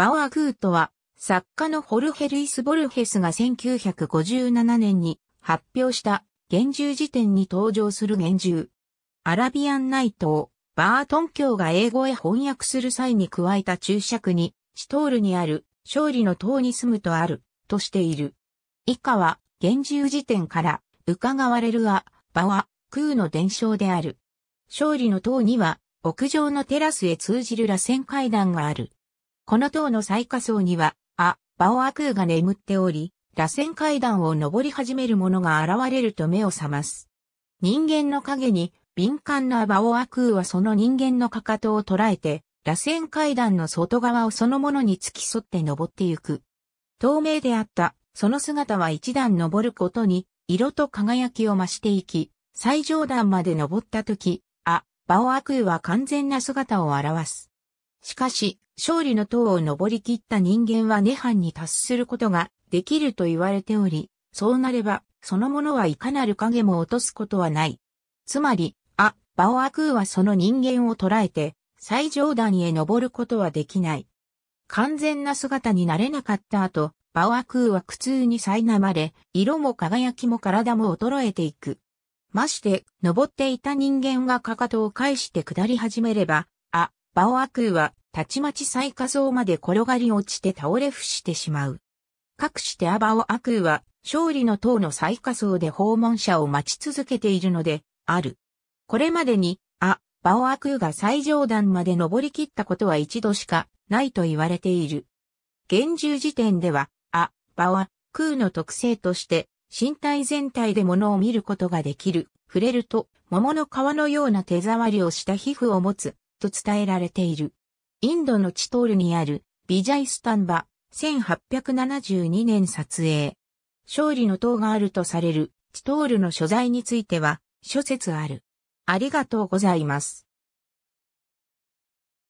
バワアグートは、作家のホルヘルイス・ボルヘスが1957年に発表した厳重辞典に登場する厳重。アラビアンナイトをバートン教が英語へ翻訳する際に加えた注釈に、シトールにある勝利の塔に住むとあるとしている。以下は厳重辞典から伺われるは、場は空の伝承である。勝利の塔には屋上のテラスへ通じる螺旋階段がある。この塔の最下層には、あ、バオアクーが眠っており、螺旋階段を登り始める者が現れると目を覚ます。人間の影に、敏感なバオアクーはその人間のかかとを捉えて、螺旋階段の外側をそのものに付き添って登ってゆく。透明であった、その姿は一段登ることに、色と輝きを増していき、最上段まで登ったとき、あ、バオアクーは完全な姿を表す。しかし、勝利の塔を登り切った人間は涅槃に達することができると言われており、そうなれば、そのものはいかなる影も落とすことはない。つまり、あ、バオアクーはその人間を捉えて、最上段へ登ることはできない。完全な姿になれなかった後、バオアクーは苦痛に苛まれ、色も輝きも体も衰えていく。まして、登っていた人間がかかとを返して下り始めれば、バオアクーは、たちまち最下層まで転がり落ちて倒れ伏してしまう。かくしてアバオアクーは、勝利の塔の最下層で訪問者を待ち続けているので、ある。これまでに、ア、バオアクーが最上段まで登り切ったことは一度しかないと言われている。現住時点では、ア、バオア、クーの特性として、身体全体で物を見ることができる、触れると、桃の皮のような手触りをした皮膚を持つと伝えられている。インドのチトールにあるビジャイスタンバ、1872年撮影。勝利の塔があるとされるチトールの所在については諸説ある。ありがとうございます。